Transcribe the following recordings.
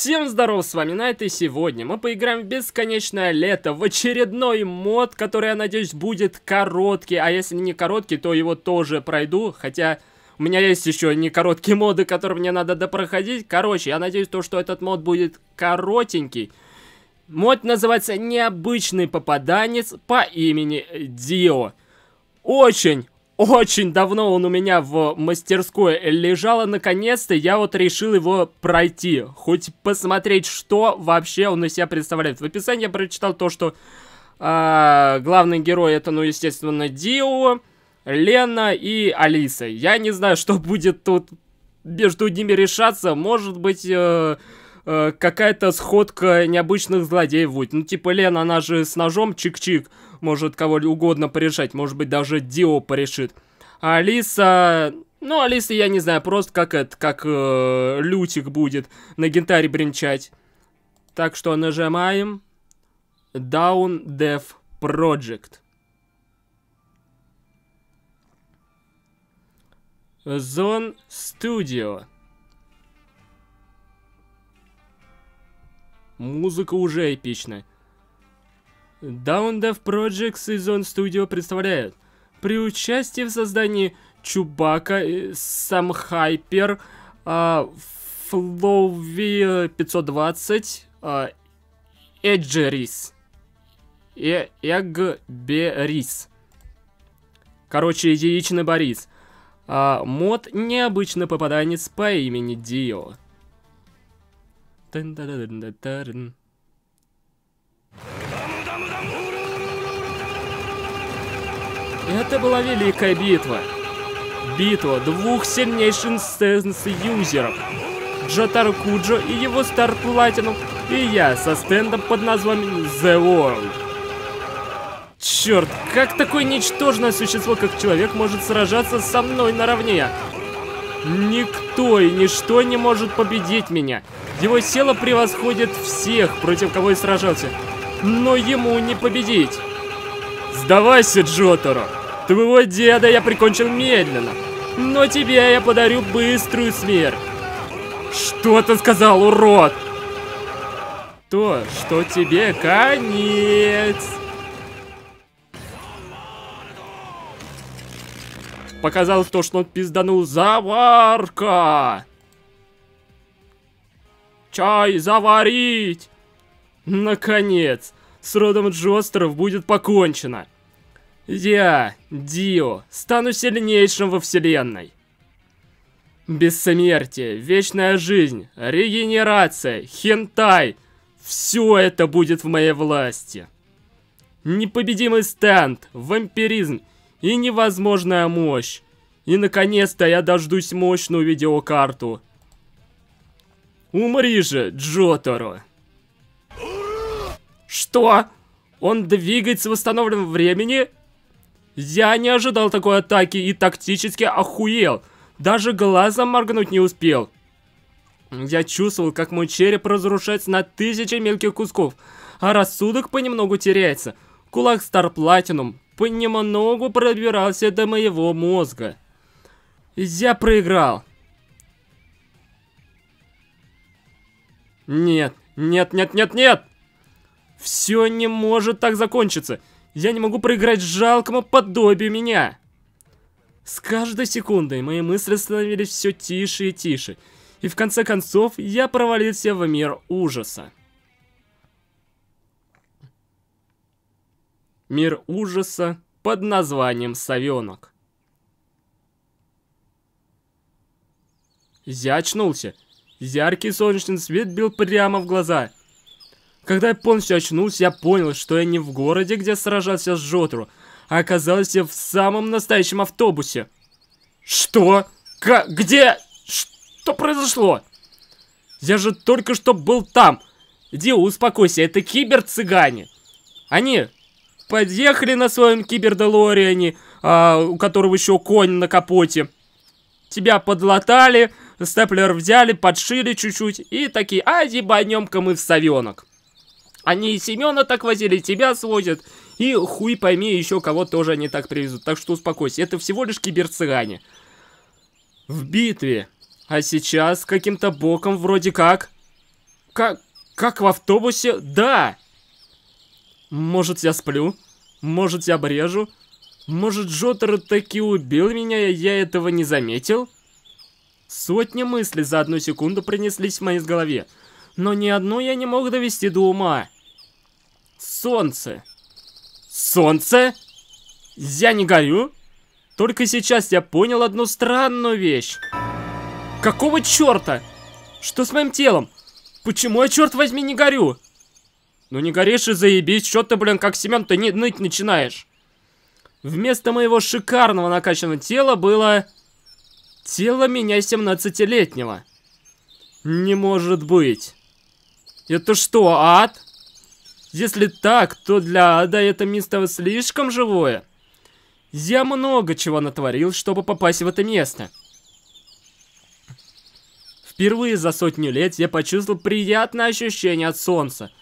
Всем здоров, с вами Найт, и сегодня мы поиграем в Бесконечное Лето, в очередной мод, который, я надеюсь, будет короткий, а если не короткий, то его тоже пройду, хотя у меня есть еще не короткие моды, которые мне надо допроходить. Короче, я надеюсь, то, что этот мод будет коротенький. Мод называется «Необычный попаданец по имени Дио». Очень, очень давно он у меня в мастерской лежал, и наконец-то я вот решил его пройти. Хоть посмотреть, что вообще он из себя представляет. В описании я прочитал то, что э, главный герой это, ну, естественно, Дио, Лена и Алиса. Я не знаю, что будет тут между ними решаться. Может быть... э, э какая-то сходка необычных злодеев будет. Ну, типа, Лена, она же с ножом чик-чик может кого угодно порешать, может быть даже Дио порешит. А Алиса... Ну, Алиса, я не знаю, просто как это, как э, Лютик будет на Гентаре бренчать. Так что нажимаем Down Dev Project. Zone Studio. Музыка уже эпичная. Down Dev Project Season Studio представляет при участии в создании Чубака, Самхайпер, а, Флоуви 520, а, Эджерис, э, Эгберис. Короче, яичный Борис. А, мод необычно попаданец по имени Дио. Тын-да-да-да-да-да-да. Это была великая битва. Битва двух сильнейших стенс-юзеров. Джотару Куджо и его Стар Платину, и я со стендом под названием The World. Черт, как такое ничтожное существо, как человек, может сражаться со мной наравне? Никто и ничто не может победить меня. Его сила превосходит всех, против кого я сражался. Но ему не победить. Сдавайся, Джотаро! Твоего деда я прикончил медленно, но тебе я подарю быструю смерть. Что ты сказал, урод? То, что тебе конец. Показалось то, что он пизданул заварка. Чай заварить! Наконец! С родом Джостеров будет покончено. Я, Дио, стану сильнейшим во Вселенной. Бессмертие, вечная жизнь, регенерация, хентай. Все это будет в моей власти. Непобедимый стенд, вампиризм и невозможная мощь. И наконец-то я дождусь мощную видеокарту. Умри же, Джоторо. Что? Он двигается в восстановленном времени? Я не ожидал такой атаки и тактически охуел. Даже глазом моргнуть не успел. Я чувствовал, как мой череп разрушается на тысячи мелких кусков, а рассудок понемногу теряется. Кулак Стар Платинум понемногу пробирался до моего мозга. Я проиграл. Нет, нет, нет, нет, нет! Все не может так закончиться. Я не могу проиграть жалкому подобию меня. С каждой секундой мои мысли становились все тише и тише. И в конце концов я провалился в мир ужаса. Мир ужаса под названием Совенок. Я очнулся. Яркий солнечный свет бил прямо в глаза. Когда я полностью очнулся, я понял, что я не в городе, где сражался с Жотру, а оказался в самом настоящем автобусе. Что? К где? Что произошло? Я же только что был там. Иди, успокойся, это кибер-цыгане. Они подъехали на своем кибер-делориане, а, у которого еще конь на капоте. Тебя подлатали, степлер взяли, подшили чуть-чуть и такие, а ебанем-ка мы в совенок. Они и Семена так возили, тебя свозят, и хуй пойми, еще кого тоже они так привезут. Так что успокойся, это всего лишь киберцыгане. В битве. А сейчас каким-то боком вроде как... Как... Как в автобусе? Да! Может, я сплю? Может, я брежу? Может, Джотер таки убил меня, и я этого не заметил? Сотни мыслей за одну секунду принеслись в моей голове но ни одну я не мог довести до ума. Солнце. Солнце? Я не горю? Только сейчас я понял одну странную вещь. Какого черта? Что с моим телом? Почему я, черт возьми, не горю? Ну не горишь и заебись, что ты, блин, как Семен, ты не ныть начинаешь. Вместо моего шикарного накачанного тела было... Тело меня 17-летнего. Не может быть. Это что, ад? Если так, то для ада это место слишком живое. Я много чего натворил, чтобы попасть в это место. Впервые за сотню лет я почувствовал приятное ощущение от солнца.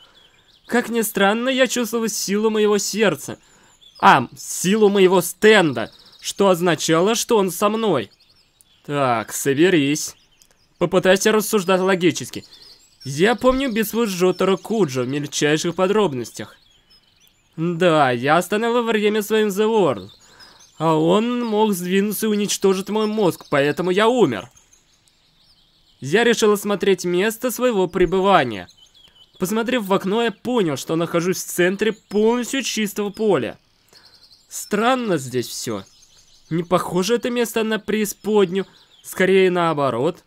Как ни странно, я чувствовал силу моего сердца. А, силу моего стенда, что означало, что он со мной. Так, соберись. Попытайся рассуждать логически. Я помню битву с Джотаро Куджо в мельчайших подробностях. Да, я остановил время своим The World. А он мог сдвинуться и уничтожить мой мозг, поэтому я умер. Я решил осмотреть место своего пребывания. Посмотрев в окно, я понял, что нахожусь в центре полностью чистого поля. Странно здесь все. Не похоже это место на преисподнюю, скорее наоборот.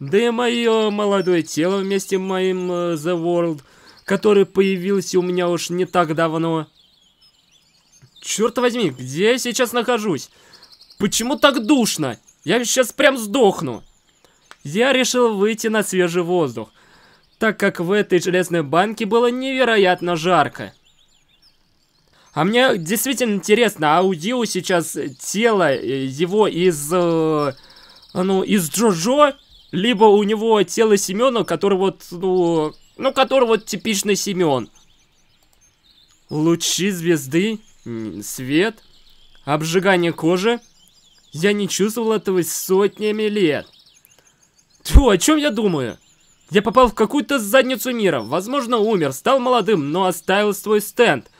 Да и мое молодое тело вместе с моим э, The World, который появился у меня уж не так давно. Черт возьми, где я сейчас нахожусь? Почему так душно? Я сейчас прям сдохну. Я решил выйти на свежий воздух, так как в этой железной банке было невероятно жарко. А мне действительно интересно, а у Дио сейчас тело э, его из... Э, ну, из Джо-Джо? Либо у него тело Семена, который вот, ну... Ну, который вот типичный Семен. Лучи звезды, свет, обжигание кожи. Я не чувствовал этого сотнями лет. Тьфу, о чем я думаю? Я попал в какую-то задницу мира. Возможно, умер, стал молодым, но оставил свой стенд.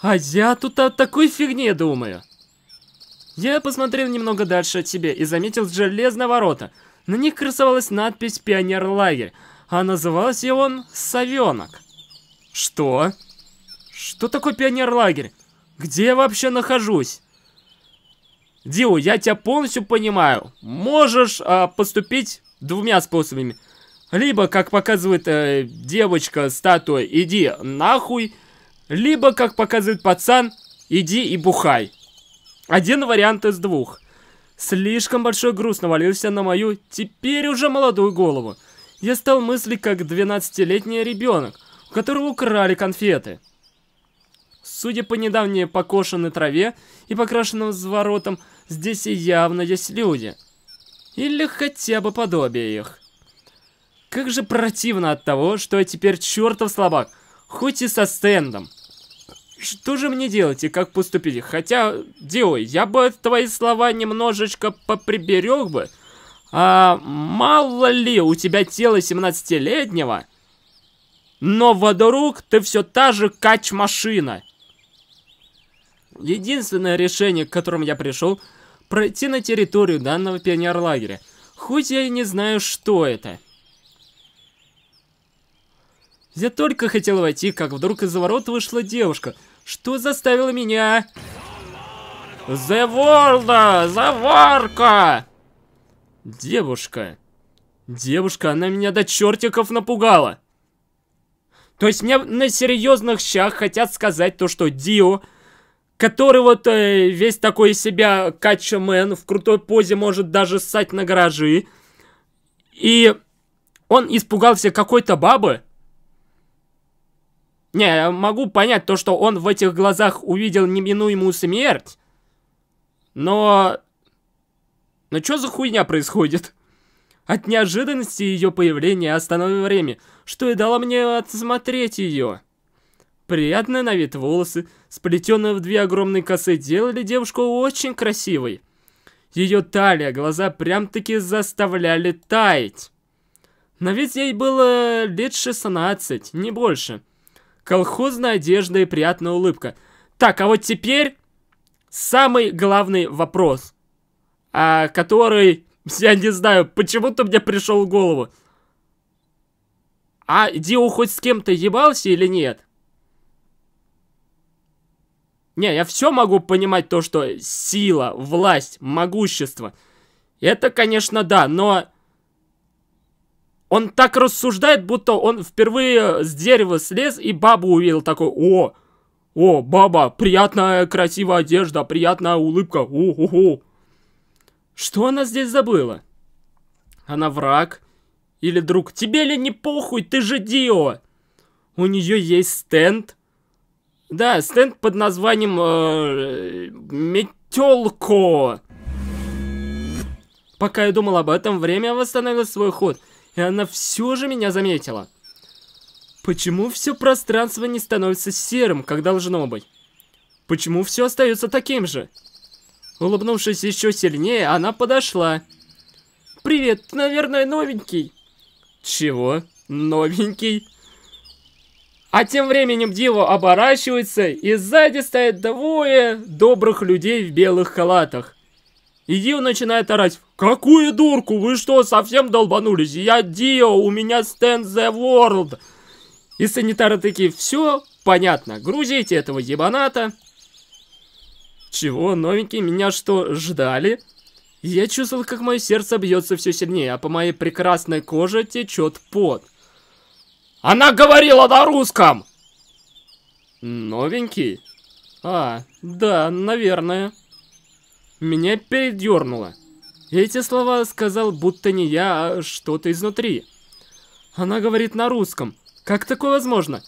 А я тут о такой фигне думаю. Я посмотрел немного дальше от себя и заметил железные ворота. На них красовалась надпись «Пионерлагерь», а назывался он «Совенок». Что? Что такое пионерлагерь? Где я вообще нахожусь? Дио, я тебя полностью понимаю. Можешь а, поступить двумя способами. Либо, как показывает э, девочка-статуя, иди нахуй. Либо, как показывает пацан, иди и бухай. Один вариант из двух. Слишком большой груз навалился на мою теперь уже молодую голову. Я стал мыслить как 12-летний ребенок, у которого украли конфеты. Судя по недавней покошенной траве и покрашенным взворотам, здесь явно есть люди. Или хотя бы подобие их. Как же противно от того, что я теперь чертов слабак, хоть и со стендом. Что же мне делать и как поступить? Хотя, делай, я бы твои слова немножечко поприберег бы. А мало ли у тебя тело 17-летнего? Но вдруг ты все та же кач-машина. Единственное решение, к которому я пришел, пройти на территорию данного пионерлагеря. Хоть я и не знаю, что это. Я только хотел войти, как вдруг из ворот вышла девушка — что заставило меня? The World, Заварка! Девушка. Девушка, она меня до чертиков напугала. То есть мне на серьезных щах хотят сказать то, что Дио, который вот э, весь такой себя качамен, в крутой позе может даже ссать на гаражи, и он испугался какой-то бабы, не, могу понять то, что он в этих глазах увидел неминуемую смерть. Но... Но что за хуйня происходит? От неожиданности ее появления остановил время, что и дало мне отсмотреть ее. Приятные на вид волосы, сплетенные в две огромные косы, делали девушку очень красивой. Ее талия, глаза прям-таки заставляли таять. На вид ей было лет 16, не больше. Колхозная одежда и приятная улыбка. Так, а вот теперь самый главный вопрос, а, который, я не знаю, почему-то мне пришел в голову. А Дио хоть с кем-то ебался или нет? Не, я все могу понимать то, что сила, власть, могущество. Это, конечно, да, но он так рассуждает, будто он впервые с дерева слез и бабу увидел такой, о, о, баба, приятная красивая одежда, приятная улыбка, у-ху-ху. Что она здесь забыла? Она враг или друг? Тебе ли не похуй, ты же Дио! У нее есть стенд. Да, стенд под названием э, Метелко. Пока я думал об этом, время восстановило свой ход и она все же меня заметила. Почему все пространство не становится серым, как должно быть? Почему все остается таким же? Улыбнувшись еще сильнее, она подошла. «Привет, ты, наверное, новенький?» «Чего? Новенький?» А тем временем Диво оборачивается, и сзади стоят двое добрых людей в белых халатах. И Дио начинает орать, какую дурку, вы что, совсем долбанулись? Я Дио, у меня Stand the World. И санитары такие, все, понятно, грузите этого ебаната. Чего, новенький, меня что, ждали? Я чувствовал, как мое сердце бьется все сильнее, а по моей прекрасной коже течет пот. Она говорила на русском! Новенький? А, да, наверное. Меня передёрнуло. Эти слова сказал будто не я, а что-то изнутри. Она говорит на русском. Как такое возможно?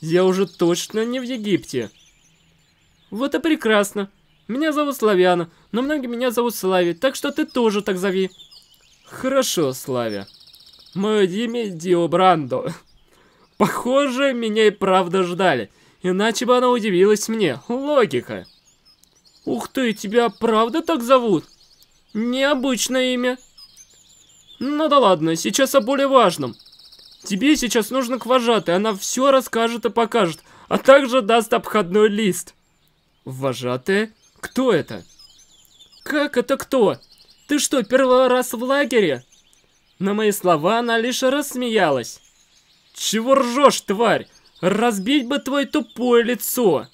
Я уже точно не в Египте. Вот и прекрасно. Меня зовут Славяна, но многие меня зовут Слави, так что ты тоже так зови. Хорошо, Славя. Мое имя Дио Брандо. Похоже, меня и правда ждали. Иначе бы она удивилась мне. Логика. Ух ты, тебя правда так зовут? Необычное имя. Ну да ладно, сейчас о более важном. Тебе сейчас нужно к вожатой, она все расскажет и покажет, а также даст обходной лист. Вожатая? Кто это? Как это кто? Ты что, первый раз в лагере? На мои слова она лишь рассмеялась. Чего ржешь, тварь? Разбить бы твое тупое лицо.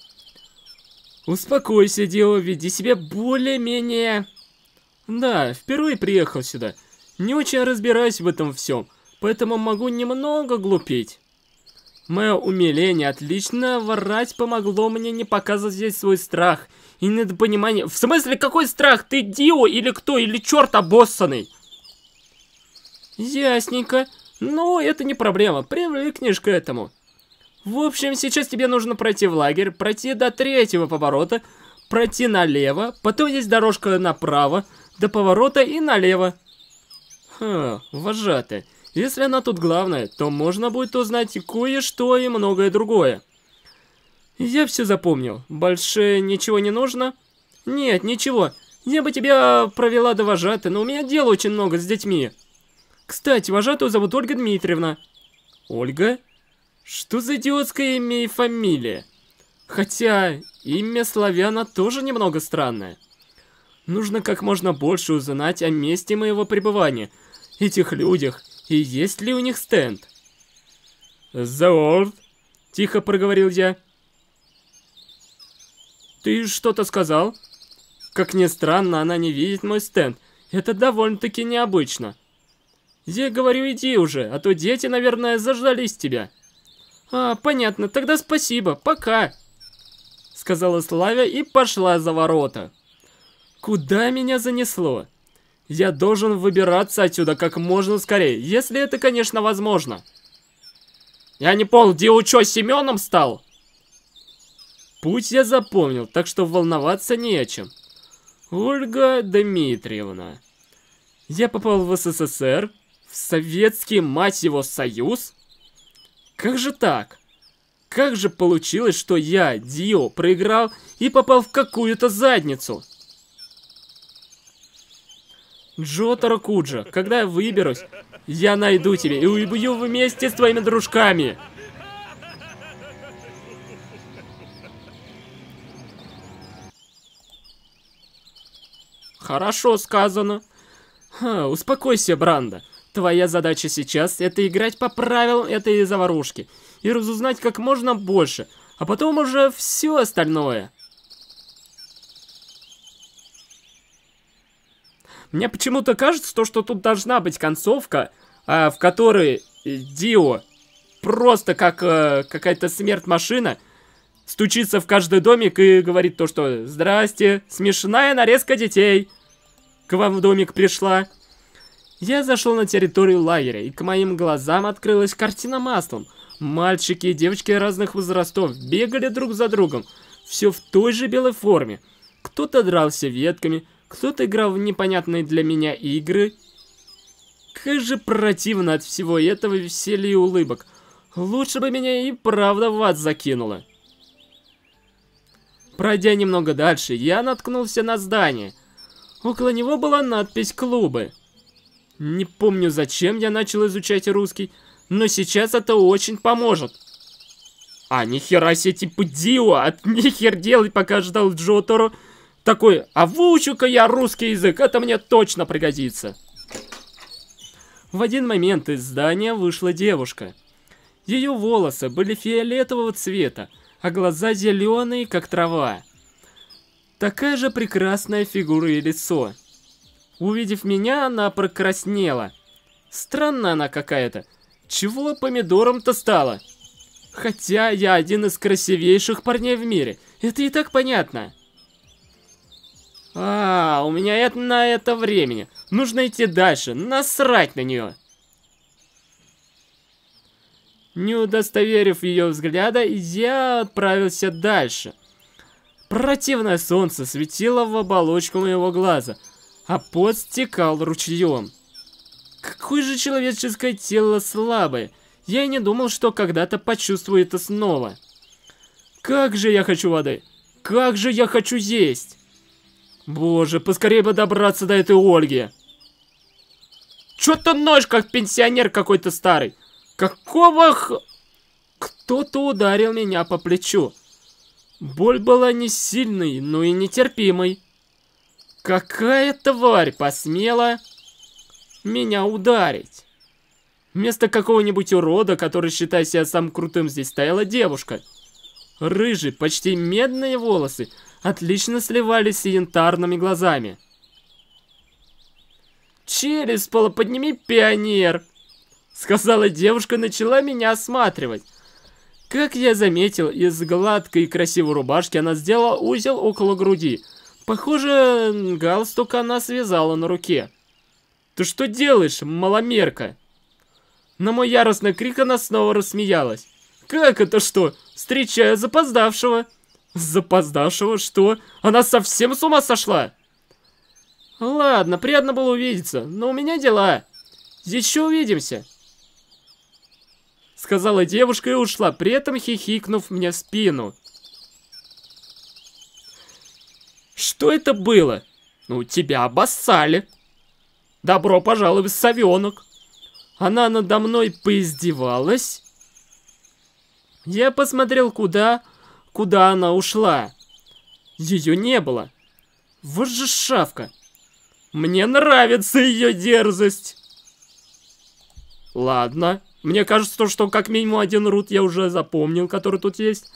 Успокойся, Дио, веди себя более-менее... Да, впервые приехал сюда. Не очень разбираюсь в этом всем, поэтому могу немного глупить. Мое умиление отлично врать помогло мне не показывать здесь свой страх и недопонимание. В смысле, какой страх? Ты Дио или кто? Или черт обоссанный? Ясненько. Но это не проблема, привыкнешь к этому. В общем, сейчас тебе нужно пройти в лагерь, пройти до третьего поворота, пройти налево, потом есть дорожка направо, до поворота и налево. Хм, вожатая. Если она тут главная, то можно будет узнать кое-что и многое другое. Я все запомнил. Больше ничего не нужно? Нет, ничего. Я бы тебя провела до вожаты, но у меня дела очень много с детьми. Кстати, вожатую зовут Ольга Дмитриевна. Ольга? Что за идиотское имя и фамилия? Хотя имя славяна тоже немного странное. Нужно как можно больше узнать о месте моего пребывания, этих людях, и есть ли у них стенд. «Заорд», — тихо проговорил я. «Ты что-то сказал?» Как ни странно, она не видит мой стенд. Это довольно-таки необычно. Я говорю, иди уже, а то дети, наверное, заждались тебя. А, понятно, тогда спасибо, пока. Сказала Славя и пошла за ворота. Куда меня занесло? Я должен выбираться отсюда как можно скорее, если это, конечно, возможно. Я не понял, где чё, Семёном стал? Путь я запомнил, так что волноваться не о чем. Ольга Дмитриевна. Я попал в СССР, в Советский, мать его, Союз. Как же так? Как же получилось, что я, Дио, проиграл и попал в какую-то задницу? Джо Таракуджа, когда я выберусь, я найду тебя и убью вместе с твоими дружками. Хорошо сказано. Ха, успокойся, Бранда. Твоя задача сейчас — это играть по правилам этой заварушки и разузнать как можно больше, а потом уже все остальное. Мне почему-то кажется, то, что тут должна быть концовка, э, в которой Дио просто как э, какая-то смерть-машина стучится в каждый домик и говорит то, что «Здрасте, смешная нарезка детей, к вам в домик пришла». Я зашел на территорию лагеря, и к моим глазам открылась картина маслом. Мальчики и девочки разных возрастов бегали друг за другом, все в той же белой форме. Кто-то дрался ветками, кто-то играл в непонятные для меня игры. Как же противно от всего этого веселья и улыбок. Лучше бы меня и правда в ад закинуло. Пройдя немного дальше, я наткнулся на здание. Около него была надпись «Клубы». Не помню, зачем я начал изучать русский, но сейчас это очень поможет. А, нихера себе, типа Дио, от нихер делать, пока ждал Джотору. Такой, а выучу-ка я русский язык, это мне точно пригодится. В один момент из здания вышла девушка. Ее волосы были фиолетового цвета, а глаза зеленые, как трава. Такая же прекрасная фигура и лицо. Увидев меня, она прокраснела. Странна она какая-то. Чего помидором-то стала? Хотя я один из красивейших парней в мире. Это и так понятно. А, у меня это на это времени. Нужно идти дальше. Насрать на нее. Не удостоверив ее взгляда, я отправился дальше. Противное солнце светило в оболочку моего глаза, а пот стекал ручьем. Какое же человеческое тело слабое! Я и не думал, что когда-то почувствую это снова. Как же я хочу воды! Как же я хочу есть! Боже, поскорее бы добраться до этой Ольги! Чё ты нож, как пенсионер какой-то старый? Какого х... Кто-то ударил меня по плечу. Боль была не сильной, но и нетерпимой. Какая тварь посмела меня ударить? Вместо какого-нибудь урода, который, считай себя самым крутым, здесь стояла девушка. Рыжие, почти медные волосы отлично сливались с янтарными глазами. «Через пола подними, пионер!» Сказала девушка, начала меня осматривать. Как я заметил, из гладкой и красивой рубашки она сделала узел около груди – Похоже, галстук она связала на руке. «Ты что делаешь, маломерка?» На мой яростный крик она снова рассмеялась. «Как это что? Встречаю запоздавшего!» «Запоздавшего? Что? Она совсем с ума сошла?» «Ладно, приятно было увидеться, но у меня дела. Еще увидимся!» Сказала девушка и ушла, при этом хихикнув мне в спину. Что это было? Ну, тебя обоссали. Добро пожаловать, совенок. Она надо мной поиздевалась. Я посмотрел, куда... Куда она ушла. Ее не было. Вот же шавка. Мне нравится ее дерзость. Ладно. Мне кажется, что как минимум один рут я уже запомнил, который тут есть.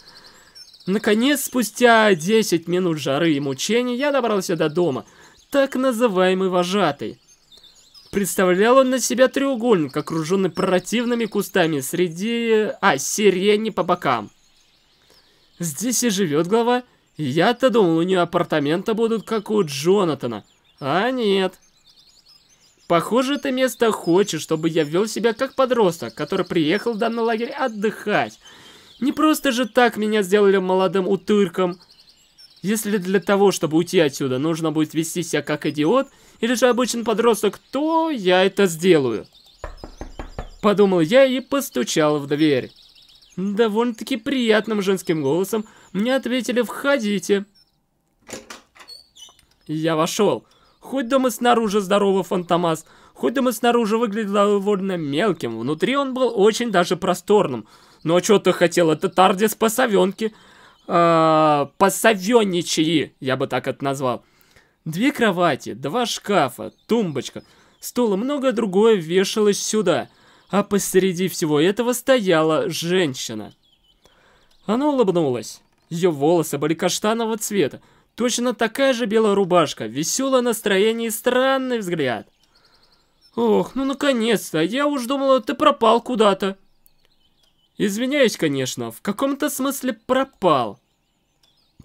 Наконец, спустя 10 минут жары и мучений, я добрался до дома, так называемый вожатый. Представлял он на себя треугольник, окруженный противными кустами среди... а, сирени по бокам. Здесь и живет глава. Я-то думал, у нее апартаменты будут, как у Джонатана. А нет. Похоже, это место хочет, чтобы я вел себя как подросток, который приехал в данный лагерь отдыхать, не просто же так меня сделали молодым утырком. Если для того, чтобы уйти отсюда, нужно будет вести себя как идиот, или же обычный подросток, то я это сделаю. Подумал я и постучал в дверь. Довольно-таки приятным женским голосом мне ответили «Входите». Я вошел. Хоть дома снаружи здоровый фантомас, хоть дома снаружи выглядел довольно мелким, внутри он был очень даже просторным – ну а что ты хотел? Это Тардис по совенке. Э, а, по совенничьи, я бы так это назвал. Две кровати, два шкафа, тумбочка, стул и многое другое вешалось сюда. А посреди всего этого стояла женщина. Она улыбнулась. Ее волосы были каштанового цвета. Точно такая же белая рубашка, веселое настроение и странный взгляд. «Ох, ну наконец-то! Я уж думала, ты пропал куда-то!» Извиняюсь, конечно, в каком-то смысле пропал.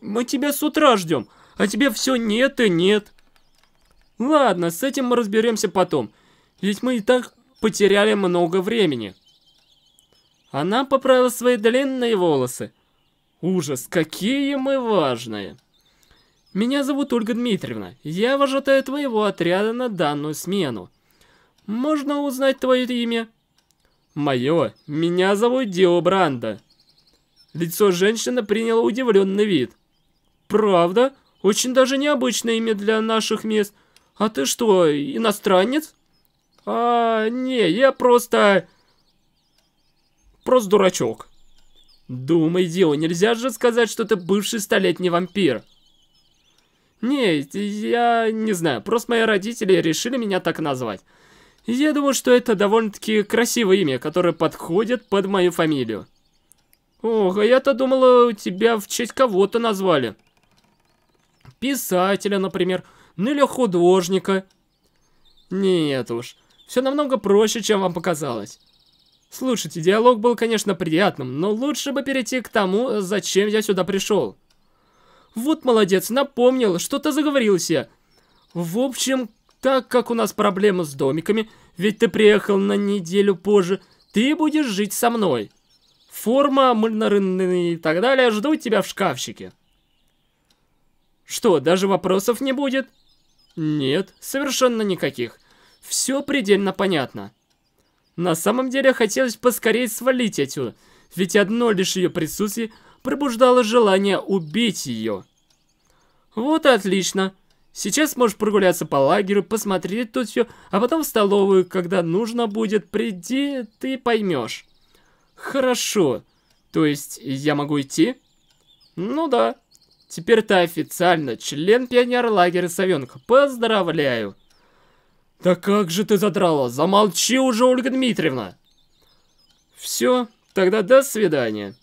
Мы тебя с утра ждем, а тебе все нет и нет. Ладно, с этим мы разберемся потом, ведь мы и так потеряли много времени. Она поправила свои длинные волосы. Ужас, какие мы важные. Меня зовут Ольга Дмитриевна, я вожатая твоего отряда на данную смену. Можно узнать твое имя? Мое, меня зовут Дио Бранда». Лицо женщины приняло удивленный вид. «Правда? Очень даже необычное имя для наших мест. А ты что, иностранец?» «А, не, я просто... просто дурачок». «Думай, Дио, нельзя же сказать, что ты бывший столетний вампир». «Не, я не знаю, просто мои родители решили меня так назвать». Я думаю, что это довольно-таки красивое имя, которое подходит под мою фамилию. Ох, а я-то думала, тебя в честь кого-то назвали. Писателя, например, ну или художника. Нет уж, все намного проще, чем вам показалось. Слушайте, диалог был, конечно, приятным, но лучше бы перейти к тому, зачем я сюда пришел. Вот молодец, напомнил, что-то заговорился. В общем, так как у нас проблема с домиками, ведь ты приехал на неделю позже, ты будешь жить со мной. Форма, мыльнорынные и так далее ждут тебя в шкафчике. Что, даже вопросов не будет? Нет, совершенно никаких. Все предельно понятно. На самом деле хотелось поскорее свалить отсюда, ведь одно лишь ее присутствие пробуждало желание убить ее. Вот и отлично. Сейчас можешь прогуляться по лагерю, посмотреть тут все, а потом в столовую, когда нужно будет, приди, ты поймешь. Хорошо. То есть я могу идти? Ну да. Теперь ты официально член пионер лагеря Савенка. Поздравляю. Да как же ты задрала? Замолчи уже, Ольга Дмитриевна. Все, тогда до свидания.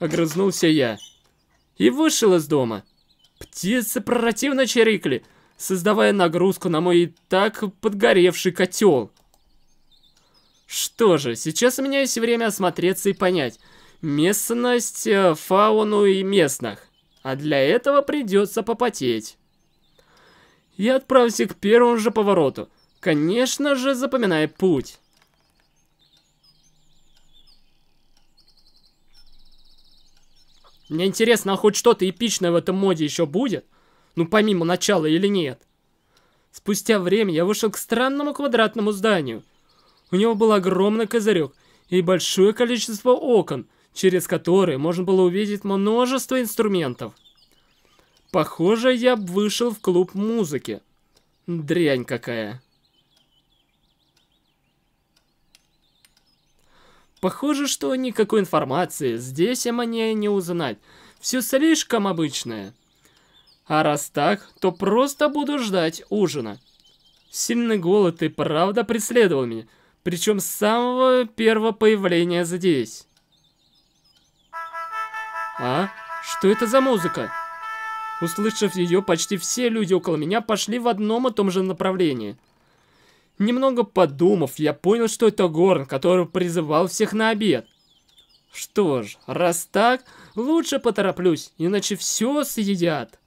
Огрызнулся я. И вышел из дома. Птицы противно чирикли создавая нагрузку на мой и так подгоревший котел. Что же, сейчас у меня есть время осмотреться и понять местность, э, фауну и местных. А для этого придется попотеть. Я отправлюсь к первому же повороту. Конечно же, запоминая путь. Мне интересно, а хоть что-то эпичное в этом моде еще будет? Ну помимо начала или нет? Спустя время я вышел к странному квадратному зданию. У него был огромный козырек и большое количество окон, через которые можно было увидеть множество инструментов. Похоже, я вышел в клуб музыки. Дрянь какая. Похоже, что никакой информации здесь о мне не узнать. Все слишком обычное. А раз так, то просто буду ждать ужина. Сильный голод и правда преследовал меня, причем с самого первого появления здесь. А? Что это за музыка? Услышав ее, почти все люди около меня пошли в одном и том же направлении. Немного подумав, я понял, что это Горн, который призывал всех на обед. Что ж, раз так, лучше потороплюсь, иначе все съедят.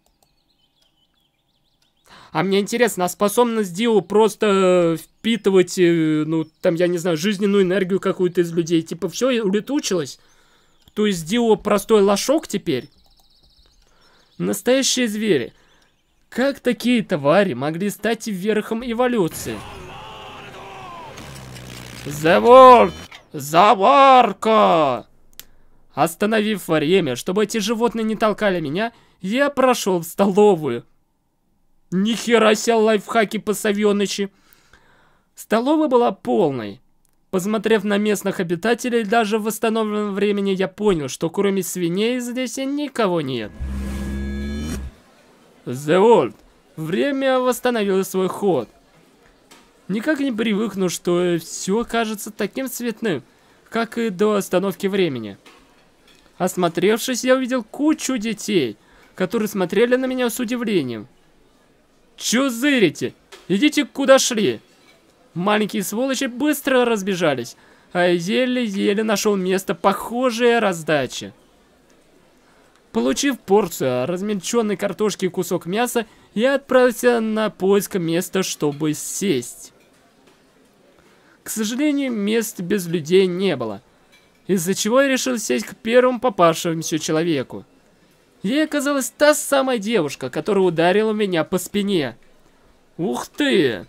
А мне интересно, а способность Дио просто э, впитывать, э, ну, там, я не знаю, жизненную энергию какую-то из людей, типа, все улетучилось? То есть Дио простой лошок теперь? Настоящие звери. Как такие твари могли стать верхом эволюции? Завор, Заварка! Остановив время, чтобы эти животные не толкали меня, я прошел в столовую. Нихера себе лайфхаки посовенычи. Столовая была полной. Посмотрев на местных обитателей, даже в восстановленном времени я понял, что кроме свиней здесь никого нет. The world. Время восстановило свой ход. Никак не привыкну, что все кажется таким цветным, как и до остановки времени. Осмотревшись, я увидел кучу детей, которые смотрели на меня с удивлением зырите! Идите куда шли!» Маленькие сволочи быстро разбежались, а еле-еле нашел место похожее раздачи. Получив порцию размельченной картошки и кусок мяса, я отправился на поиск места, чтобы сесть. К сожалению, мест без людей не было, из-за чего я решил сесть к первому попавшемуся человеку. Ей оказалась та самая девушка, которая ударила меня по спине. Ух ты!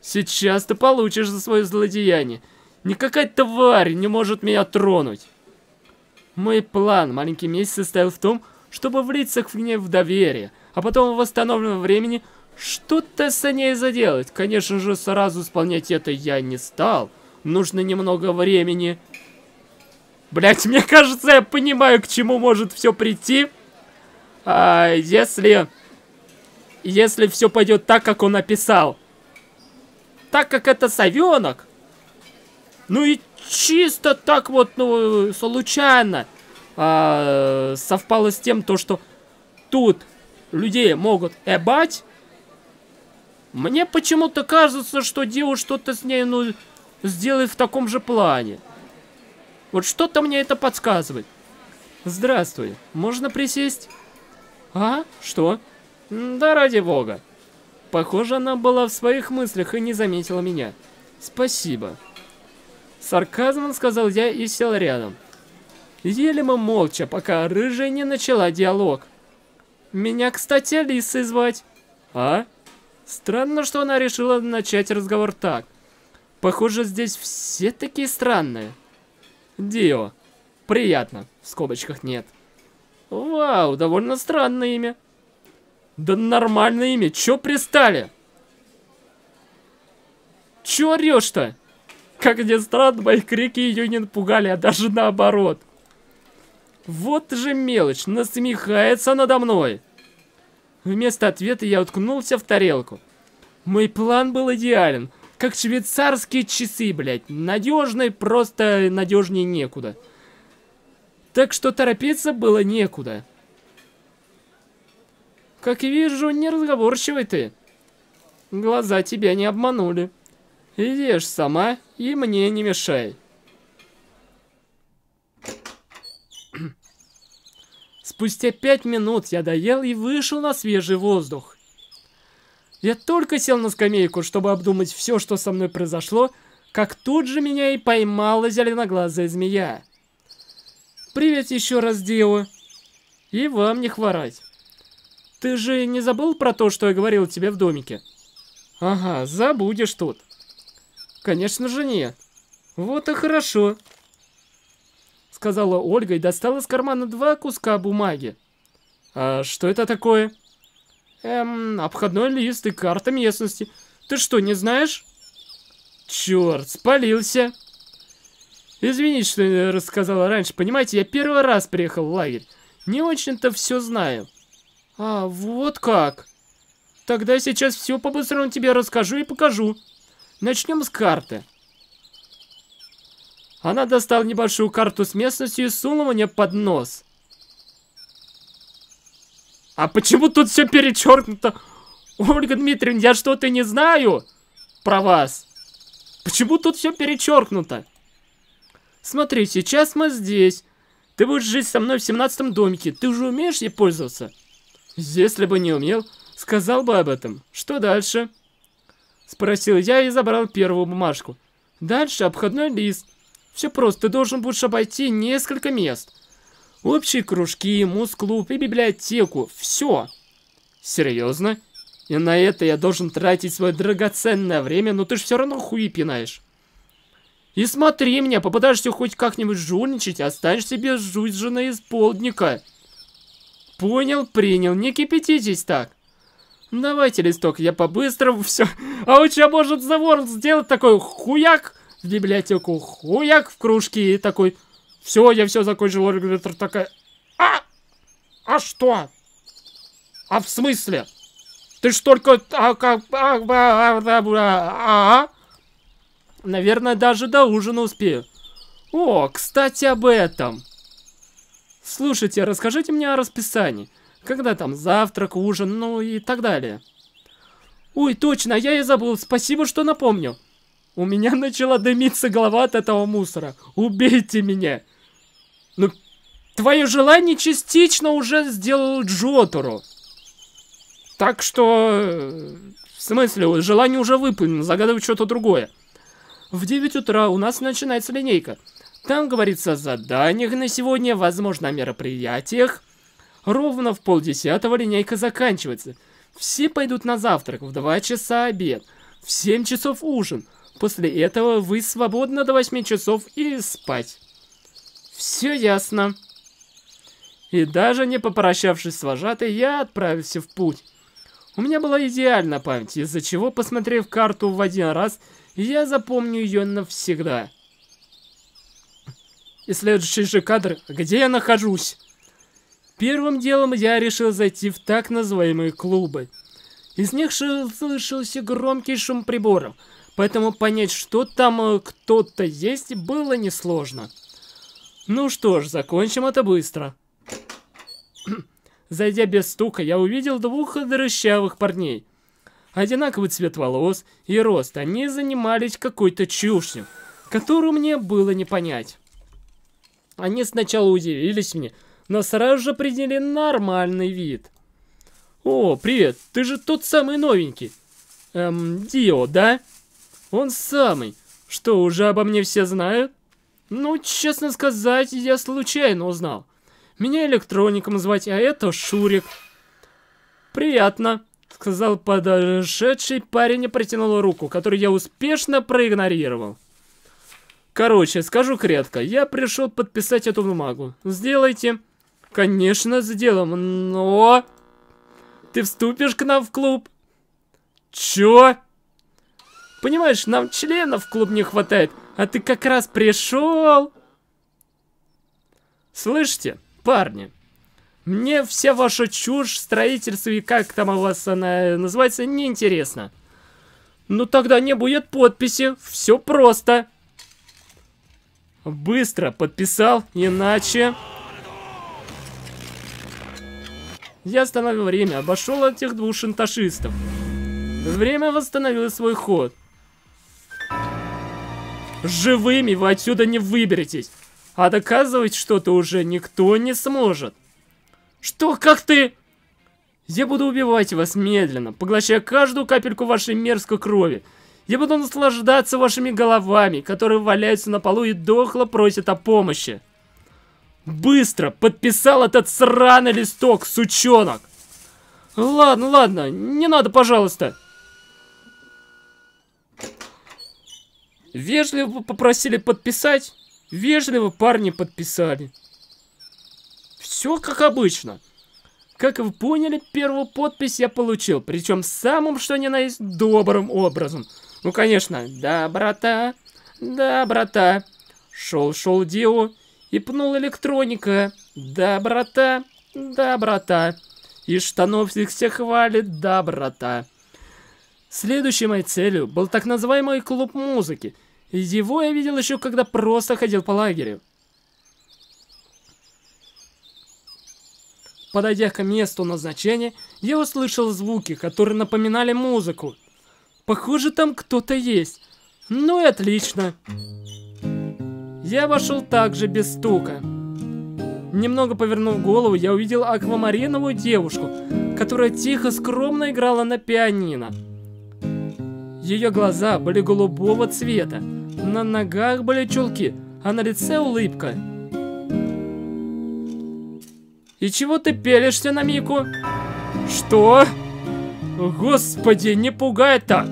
Сейчас ты получишь за свое злодеяние. Никакая тварь не может меня тронуть. Мой план, маленький месяц, состоял в том, чтобы влиться к ней в доверие, а потом в восстановленном времени что-то с ней заделать. Конечно же, сразу исполнять это я не стал. Нужно немного времени. Блять, мне кажется, я понимаю, к чему может все прийти а, если... Если все пойдет так, как он описал. Так как это совенок. Ну и чисто так вот, ну, случайно а, совпало с тем, то, что тут людей могут эбать. Мне почему-то кажется, что делу что-то с ней, ну, сделает в таком же плане. Вот что-то мне это подсказывает. Здравствуй, можно присесть? А? Что? Да ради бога. Похоже, она была в своих мыслях и не заметила меня. Спасибо. Сарказмом сказал я и сел рядом. Ели мы молча, пока рыжая не начала диалог. Меня, кстати, Лисой звать. А? Странно, что она решила начать разговор так. Похоже, здесь все такие странные. Дио. Приятно. В скобочках нет. Вау, довольно странное имя. Да нормальное имя, чё пристали? Чё орёшь-то? Как ни странно, мои крики ее не напугали, а даже наоборот. Вот же мелочь, насмехается надо мной. Вместо ответа я уткнулся в тарелку. Мой план был идеален, как швейцарские часы, блядь. Надежный, просто надежнее некуда так что торопиться было некуда. Как и вижу, неразговорчивый ты. Глаза тебя не обманули. Идешь сама и мне не мешай. Спустя пять минут я доел и вышел на свежий воздух. Я только сел на скамейку, чтобы обдумать все, что со мной произошло, как тут же меня и поймала зеленоглазая змея. «Привет еще раз, Дио!» «И вам не хворать!» «Ты же не забыл про то, что я говорил тебе в домике?» «Ага, забудешь тут!» «Конечно же нет!» «Вот и хорошо!» Сказала Ольга и достала из кармана два куска бумаги. «А что это такое?» «Эм, обходной лист и карта местности. Ты что, не знаешь?» «Черт, спалился!» Извините, что рассказала раньше. Понимаете, я первый раз приехал в лагерь. Не очень-то все знаю. А, вот как. Тогда сейчас все по-быстрому тебе расскажу и покажу. Начнем с карты. Она достала небольшую карту с местностью и сунула мне под нос. А почему тут все перечеркнуто? Ольга Дмитриевна, я что-то не знаю про вас. Почему тут все перечеркнуто? Смотри, сейчас мы здесь. Ты будешь жить со мной в семнадцатом домике. Ты уже умеешь ей пользоваться? Если бы не умел, сказал бы об этом. Что дальше? Спросил я и забрал первую бумажку. Дальше обходной лист. Все просто, ты должен будешь обойти несколько мест. Общие кружки, муз-клуб и библиотеку. Все. Серьезно? И на это я должен тратить свое драгоценное время, но ты же все равно хуи пинаешь. И смотри меня, попытаешься хоть как-нибудь жульничать, останешься без жужжина из полдника. Понял, принял, не кипятитесь так. Давайте листок, я по-быстрому все. А у тебя может завор сделать такой хуяк в библиотеку, хуяк в кружке и такой... Все, я все закончил, регулятор такая... А! А что? А в смысле? Ты ж только... А, как... А, а, а, а, а, а, а, а, а, а, Наверное, даже до ужина успею. О, кстати, об этом. Слушайте, расскажите мне о расписании. Когда там завтрак, ужин, ну и так далее. Ой, точно, я и забыл. Спасибо, что напомнил. У меня начала дымиться голова от этого мусора. Убейте меня. Ну, твое желание частично уже сделал Джотуру. Так что... Э, в смысле, желание уже выполнено, загадывать что-то другое. В 9 утра у нас начинается линейка. Там говорится о заданиях на сегодня, возможно, о мероприятиях. Ровно в полдесятого линейка заканчивается. Все пойдут на завтрак, в 2 часа обед, в 7 часов ужин. После этого вы свободны до 8 часов и спать. Все ясно. И даже не попрощавшись с вожатой, я отправился в путь. У меня была идеальная память, из-за чего, посмотрев карту в один раз, я запомню ее навсегда. И следующий же кадр, где я нахожусь. Первым делом я решил зайти в так называемые клубы. Из них слышался громкий шум приборов, поэтому понять, что там э, кто-то есть, было несложно. Ну что ж, закончим это быстро. Зайдя без стука, я увидел двух дрыщавых парней одинаковый цвет волос и рост, они занимались какой-то чушью, которую мне было не понять. Они сначала удивились мне, но сразу же приняли нормальный вид. «О, привет, ты же тот самый новенький!» «Эм, Дио, да?» «Он самый. Что, уже обо мне все знают?» «Ну, честно сказать, я случайно узнал. Меня электроником звать, а это Шурик». «Приятно», сказал подошедший парень и протянул руку, которую я успешно проигнорировал. Короче, скажу кратко, я пришел подписать эту бумагу. Сделайте. Конечно, сделаем, но... Ты вступишь к нам в клуб? Чё? Понимаешь, нам членов в клуб не хватает, а ты как раз пришел. Слышите, парни? Мне вся ваша чушь, строительство и как там у вас она называется, неинтересно. Ну тогда не будет подписи, все просто. Быстро подписал, иначе... Я остановил время, обошел этих двух шантажистов. Время восстановило свой ход. Живыми вы отсюда не выберетесь. А доказывать что-то уже никто не сможет. Что, как ты? Я буду убивать вас медленно, поглощая каждую капельку вашей мерзкой крови. Я буду наслаждаться вашими головами, которые валяются на полу и дохло просят о помощи. Быстро подписал этот сраный листок, сучонок. Ладно, ладно, не надо, пожалуйста. Вежливо попросили подписать, вежливо парни подписали. Все как обычно. Как вы поняли, первую подпись я получил, причем самым, что ни на есть, добрым образом. Ну, конечно, да брата, да брата. Шел-шел Дио и пнул электроника. Да брата, да брата. И штанов всех всех хвалит, брата. Следующей моей целью был так называемый клуб музыки. Его я видел еще, когда просто ходил по лагерю. Подойдя к месту назначения, я услышал звуки, которые напоминали музыку. Похоже, там кто-то есть. Ну и отлично. Я вошел также без стука. Немного повернув голову, я увидел аквамариновую девушку, которая тихо, скромно играла на пианино. Ее глаза были голубого цвета, на ногах были чулки, а на лице улыбка. И чего ты пелишься на Мику? Что? Господи, не пугай так!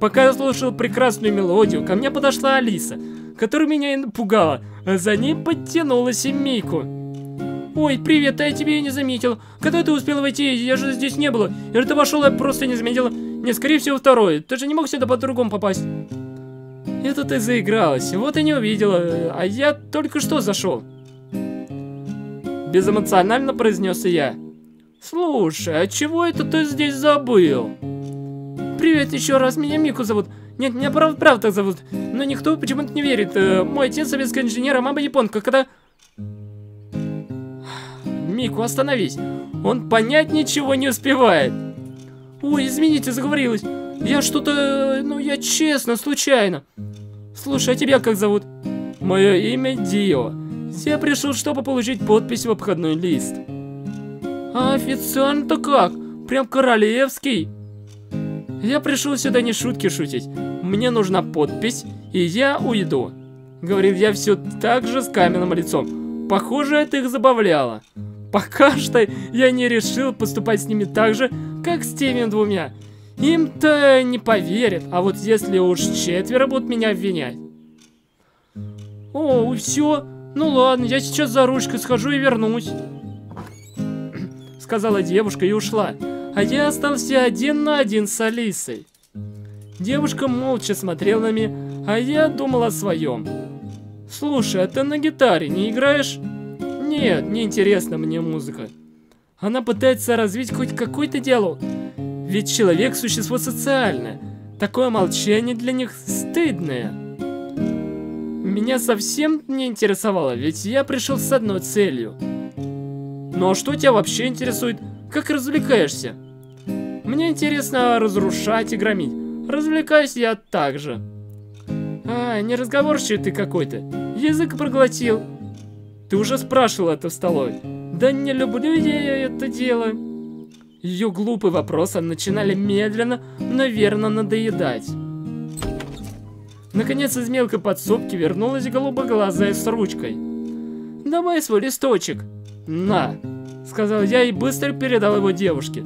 Пока я слушал прекрасную мелодию, ко мне подошла Алиса, которая меня и напугала, а за ней подтянулась и Мику. Ой, привет, а я тебя и не заметил. Когда ты успел войти? Я же здесь не было. Я же ты вошел, я просто не заметил. Не, скорее всего, второй. Ты же не мог сюда по-другому попасть. Это ты заигралась, вот и не увидела, а я только что зашел. Безэмоционально произнес я. Слушай, а чего это ты здесь забыл? Привет еще раз, меня Мику зовут. Нет, меня правда, правда так зовут. Но никто почему-то не верит. Э, мой отец советский инженер, а мама японка, когда... Мику, остановись. Он понять ничего не успевает. Ой, извините, заговорилась. Я что-то... Э, ну, я честно, случайно. Слушай, а тебя как зовут? Мое имя Дио. Все пришел, чтобы получить подпись в обходной лист. А официально-то как? Прям королевский? Я пришел сюда не шутки шутить. Мне нужна подпись, и я уйду. Говорит, я все так же с каменным лицом. Похоже, это их забавляло. Пока что я не решил поступать с ними так же, как с теми двумя. Им-то не поверят, а вот если уж четверо будут меня обвинять. О, все, ну ладно, я сейчас за ручкой схожу и вернусь. Сказала девушка и ушла. А я остался один на один с Алисой. Девушка молча смотрела на меня, а я думал о своем. Слушай, а ты на гитаре не играешь? Нет, не интересна мне музыка. Она пытается развить хоть какой-то диалог. Ведь человек – существо социальное. Такое молчание для них стыдное меня совсем не интересовало, ведь я пришел с одной целью. Ну а что тебя вообще интересует? Как развлекаешься? Мне интересно разрушать и громить. Развлекаюсь я также. А, неразговорчивый ты какой-то. Язык проглотил. Ты уже спрашивал это в столовой. Да не люблю я это дело. Ее глупые вопросы а начинали медленно, но верно надоедать. Наконец из мелкой подсобки вернулась голубоглазая с ручкой. «Давай свой листочек!» «На!» — сказал я и быстро передал его девушке.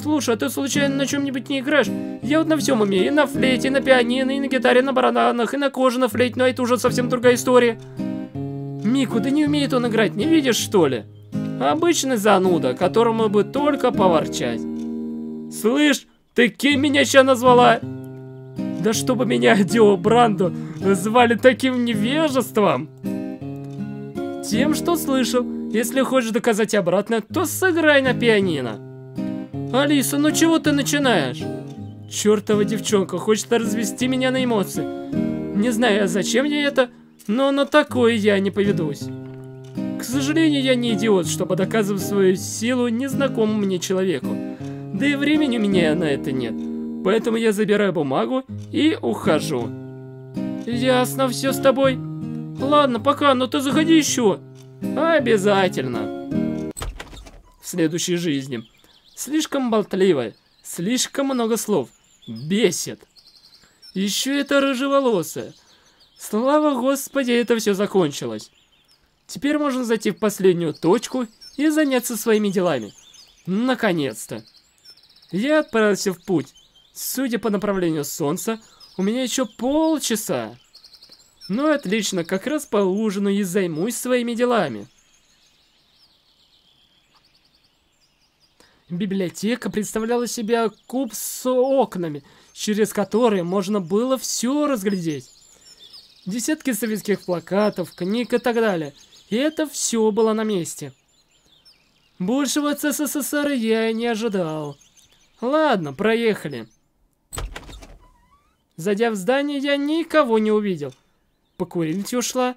«Слушай, а ты случайно на чем-нибудь не играешь? Я вот на всем умею, и на флейте, и на пианино, и на гитаре, на баранах, и на коже на флейте, но это уже совсем другая история». «Мику, да не умеет он играть, не видишь, что ли?» «Обычный зануда, которому бы только поворчать». «Слышь, ты кем меня сейчас назвала?» Да чтобы меня, Дио Бранду звали таким невежеством! Тем, что слышал. Если хочешь доказать обратно, то сыграй на пианино. Алиса, ну чего ты начинаешь? чертова девчонка хочет развести меня на эмоции. Не знаю, а зачем ей это, но на такое я не поведусь. К сожалению, я не идиот, чтобы доказывать свою силу незнакомому мне человеку. Да и времени у меня на это нет. Поэтому я забираю бумагу и ухожу. Ясно все с тобой. Ладно, пока, но ты заходи еще. Обязательно. В следующей жизни. Слишком болтливая, слишком много слов. Бесит. Еще это рыжеволосая. Слава господи, это все закончилось. Теперь можно зайти в последнюю точку и заняться своими делами. Наконец-то. Я отправился в путь. Судя по направлению солнца, у меня еще полчаса. Ну отлично, как раз по ужину и займусь своими делами. Библиотека представляла себя куб с окнами, через которые можно было все разглядеть. Десятки советских плакатов, книг и так далее. И это все было на месте. Большего от СССР я и не ожидал. Ладно, проехали. Зайдя в здание, я никого не увидел. Покурить ушла.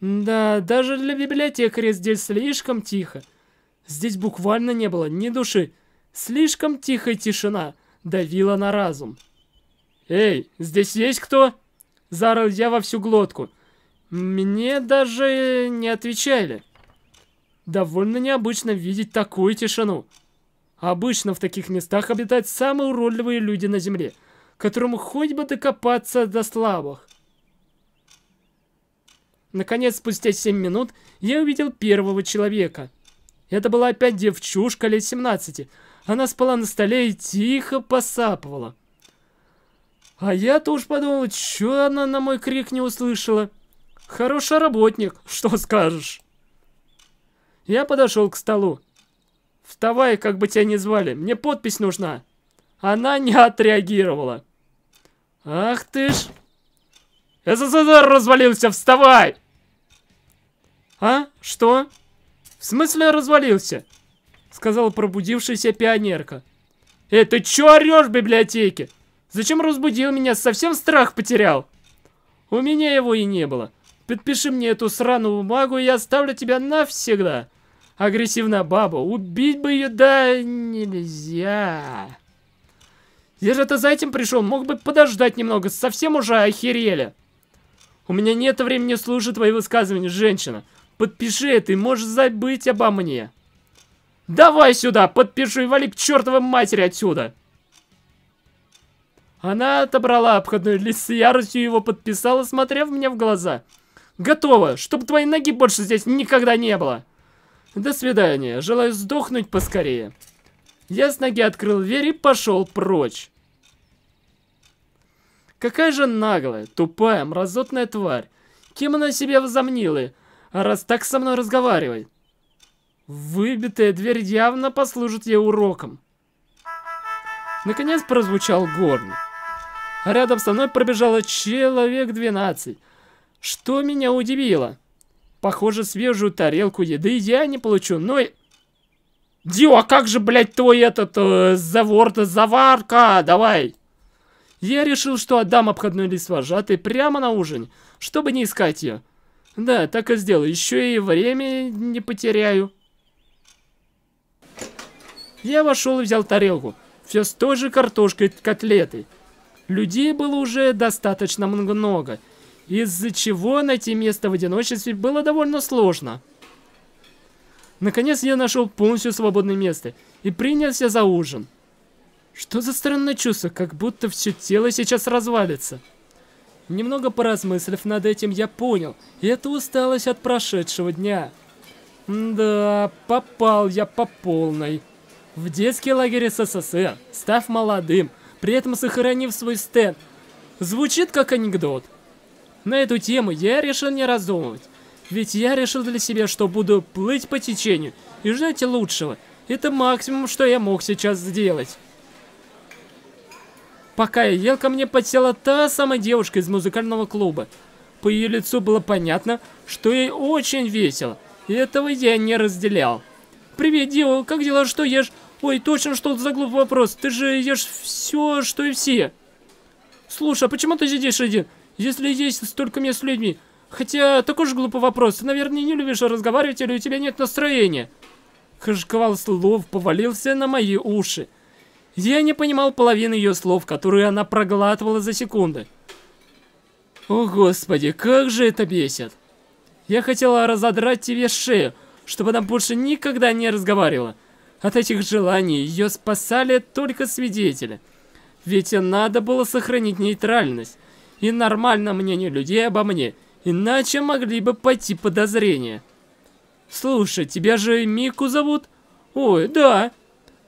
Да, даже для библиотекаря здесь слишком тихо. Здесь буквально не было ни души. Слишком тихая тишина давила на разум. «Эй, здесь есть кто?» Заорал я во всю глотку. Мне даже не отвечали. Довольно необычно видеть такую тишину. Обычно в таких местах обитают самые уродливые люди на Земле — которому хоть бы докопаться до слабых. Наконец, спустя 7 минут, я увидел первого человека. Это была опять девчушка лет 17. Она спала на столе и тихо посапывала. А я-то уж подумал, что она на мой крик не услышала. Хороший работник, что скажешь. Я подошел к столу. Вставай, как бы тебя ни звали, мне подпись нужна. Она не отреагировала. Ах ты ж! СССР развалился, вставай! А? Что? В смысле развалился? Сказала пробудившаяся пионерка. Эй, ты чё орёшь в библиотеке? Зачем разбудил меня? Совсем страх потерял? У меня его и не было. Подпиши мне эту сраную бумагу, и я оставлю тебя навсегда. Агрессивная баба. Убить бы ее, да нельзя. Я же это за этим пришел, мог бы подождать немного, совсем уже охерели. У меня нет времени слушать твои высказывания, женщина. Подпиши это и можешь забыть обо мне. Давай сюда, подпишу и вали к чертовой матери отсюда. Она отобрала обходной лист с яростью его подписала, смотря в меня в глаза. Готово, чтобы твои ноги больше здесь никогда не было. До свидания, желаю сдохнуть поскорее. Я с ноги открыл дверь и пошел прочь. Какая же наглая, тупая, мразотная тварь. Кем она себе возомнила, раз так со мной разговаривает? Выбитая дверь явно послужит ей уроком. Наконец прозвучал горн. рядом со мной пробежало человек 12. Что меня удивило? Похоже, свежую тарелку еды я не получу, но и Дио, а как же, блядь, твой этот э, завор заварка? Давай. Я решил, что отдам обходной лист вожатой прямо на ужин, чтобы не искать ее. Да, так и сделаю. Еще и время не потеряю. Я вошел и взял тарелку. Все с той же картошкой котлетой. Людей было уже достаточно много, из-за чего найти место в одиночестве было довольно сложно. Наконец я нашел полностью свободное место и принялся за ужин. Что за странное чувство, как будто все тело сейчас развалится. Немного поразмыслив над этим, я понял, и это усталость от прошедшего дня. Да, попал я по полной. В детский лагерь СССР, став молодым, при этом сохранив свой стенд, звучит как анекдот. На эту тему я решил не раздумывать. Ведь я решил для себя, что буду плыть по течению и ждать лучшего. Это максимум, что я мог сейчас сделать. Пока я ел, ко мне подсела та самая девушка из музыкального клуба. По ее лицу было понятно, что ей очень весело. И этого я не разделял. «Привет, дева, как дела, что ешь?» «Ой, точно, что за глупый вопрос, ты же ешь все, что и все!» «Слушай, а почему ты сидишь один, если есть столько мест с людьми?» Хотя, такой же глупый вопрос. Ты, наверное, не любишь разговаривать или у тебя нет настроения? Хашковал слов повалился на мои уши. Я не понимал половины ее слов, которые она проглатывала за секунды. О, господи, как же это бесит. Я хотела разодрать тебе шею, чтобы она больше никогда не разговаривала. От этих желаний ее спасали только свидетели. Ведь надо было сохранить нейтральность и нормальное мнение людей обо мне – Иначе могли бы пойти подозрения. Слушай, тебя же Мику зовут? Ой, да.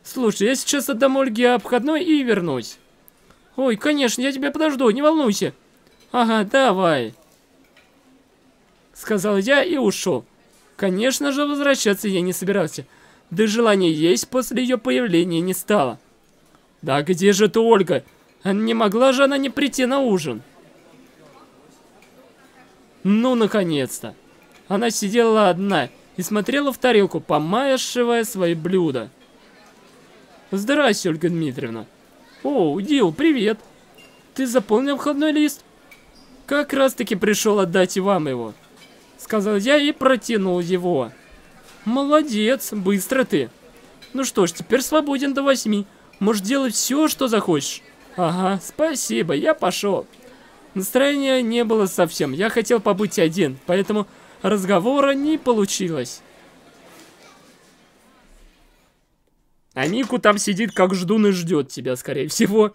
Слушай, я сейчас отдам Ольге обходной и вернусь. Ой, конечно, я тебя подожду, не волнуйся. Ага, давай. Сказал я и ушел. Конечно же, возвращаться я не собирался. Да желание есть после ее появления не стало. Да где же ты, Ольга? А не могла же она не прийти на ужин? Ну, наконец-то! Она сидела одна и смотрела в тарелку, помаявшивая свои блюда. «Здрасте, Ольга Дмитриевна!» «О, Дил, привет! Ты заполнил входной лист?» «Как раз-таки пришел отдать и вам его», — сказал я и протянул его. «Молодец, быстро ты!» «Ну что ж, теперь свободен до восьми. Можешь делать все, что захочешь». «Ага, спасибо, я пошел». Настроения не было совсем. Я хотел побыть один, поэтому разговора не получилось. А Нику там сидит как ждун и ждет тебя, скорее всего.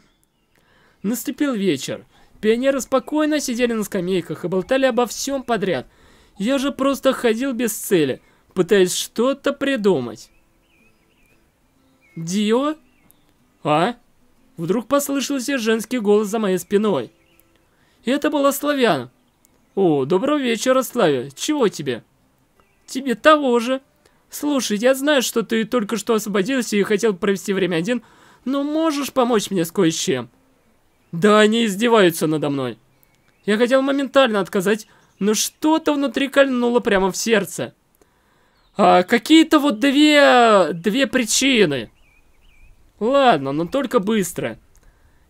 Наступил вечер. Пионеры спокойно сидели на скамейках и болтали обо всем подряд. Я же просто ходил без цели, пытаясь что-то придумать. Дио? А? Вдруг послышался женский голос за моей спиной. Это была Славяна. О, доброго вечера, Славя. Чего тебе? Тебе того же. Слушай, я знаю, что ты только что освободился и хотел провести время один, но можешь помочь мне с кое-чем? Да они издеваются надо мной. Я хотел моментально отказать, но что-то внутри кольнуло прямо в сердце. А какие-то вот две... две причины. Ладно, но только быстро.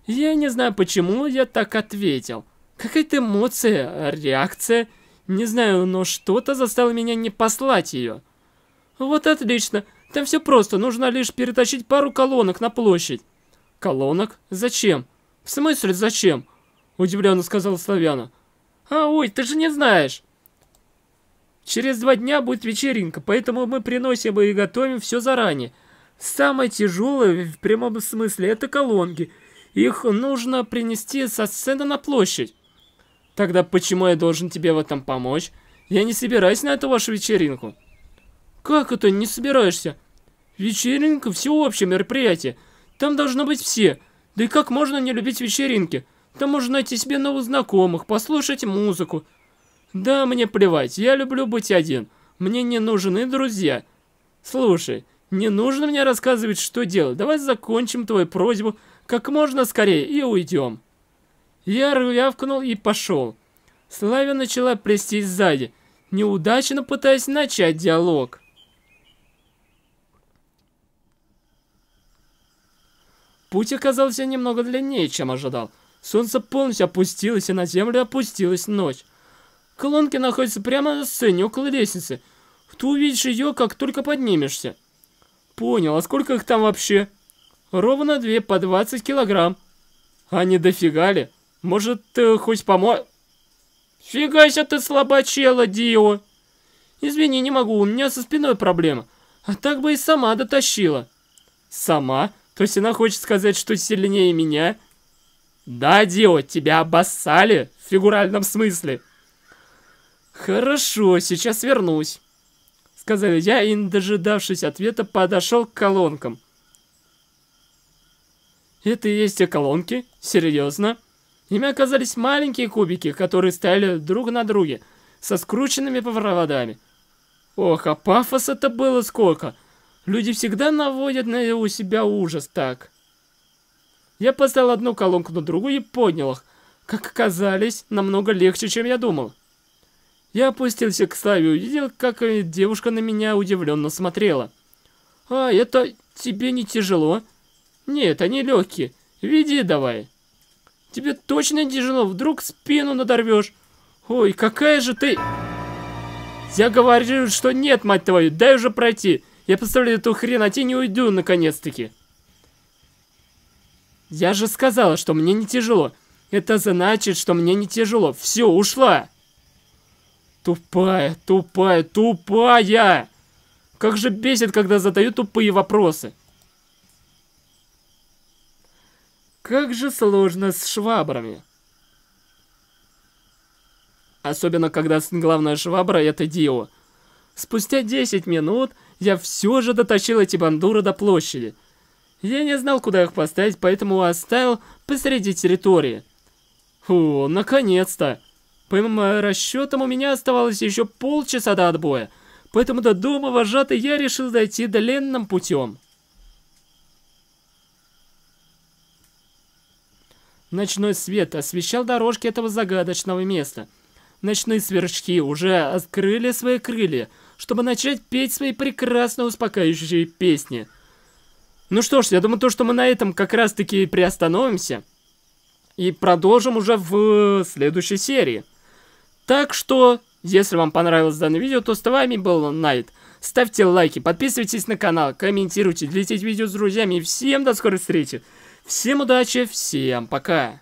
Я не знаю, почему я так ответил. Какая-то эмоция, реакция. Не знаю, но что-то заставило меня не послать ее. Вот отлично. Там все просто, нужно лишь перетащить пару колонок на площадь. Колонок? Зачем? В смысле зачем? Удивленно сказала Славяна. А, ой, ты же не знаешь. Через два дня будет вечеринка, поэтому мы приносим и готовим все заранее. Самое тяжелое, в прямом смысле, это колонки. Их нужно принести со сцены на площадь. Тогда почему я должен тебе в этом помочь? Я не собираюсь на эту вашу вечеринку. Как это не собираешься? Вечеринка – всеобщее мероприятие. Там должно быть все. Да и как можно не любить вечеринки? Там можно найти себе новых знакомых, послушать музыку. Да, мне плевать, я люблю быть один. Мне не нужны друзья. Слушай, не нужно мне рассказывать, что делать. Давай закончим твою просьбу как можно скорее и уйдем. Я рявкнул и пошел. Славя начала плестись сзади, неудачно пытаясь начать диалог. Путь оказался немного длиннее, чем ожидал. Солнце полностью опустилось, и на землю опустилась ночь. Колонки находятся прямо на сцене, около лестницы. Ты увидишь ее, как только поднимешься. Понял, а сколько их там вообще? Ровно две по 20 килограмм. Они не дофига ли? Может, э, хоть помо... Фигайся ты слабачела, Дио. Извини, не могу, у меня со спиной проблема. А так бы и сама дотащила. Сама? То есть она хочет сказать, что сильнее меня? Да, Дио, тебя обоссали в фигуральном смысле. Хорошо, сейчас вернусь. Сказали. я и, не дожидавшись ответа, подошел к колонкам. Это и есть те колонки? Серьезно? Ими оказались маленькие кубики, которые стояли друг на друге, со скрученными проводами. Ох, а пафос это было сколько! Люди всегда наводят на у себя ужас так. Я поставил одну колонку на другую и поднял их. Как оказались, намного легче, чем я думал. Я опустился к Славе и увидел, как э, девушка на меня удивленно смотрела. «А, это тебе не тяжело?» «Нет, они легкие. Веди давай». Тебе точно тяжело, вдруг спину надорвешь. Ой, какая же ты... Я говорю, что нет, мать твою, дай уже пройти. Я поставлю эту хрень, а те не уйду, наконец-таки. Я же сказала, что мне не тяжело. Это значит, что мне не тяжело. Все, ушла. Тупая, тупая, тупая. Как же бесит, когда задают тупые вопросы. Как же сложно с швабрами. Особенно, когда главная швабра — это Дио. Спустя 10 минут я все же дотащил эти бандуры до площади. Я не знал, куда их поставить, поэтому оставил посреди территории. Фу, наконец-то! По моим э, расчетам, у меня оставалось еще полчаса до отбоя, поэтому до дома вожатый я решил дойти длинным путем. Ночной свет освещал дорожки этого загадочного места. Ночные сверчки уже открыли свои крылья, чтобы начать петь свои прекрасные успокаивающие песни. Ну что ж, я думаю, то, что мы на этом как раз-таки приостановимся и продолжим уже в следующей серии. Так что, если вам понравилось данное видео, то с вами был Найт. Ставьте лайки, подписывайтесь на канал, комментируйте, делитесь видео с друзьями. всем до скорой встречи! Всем удачи, всем пока!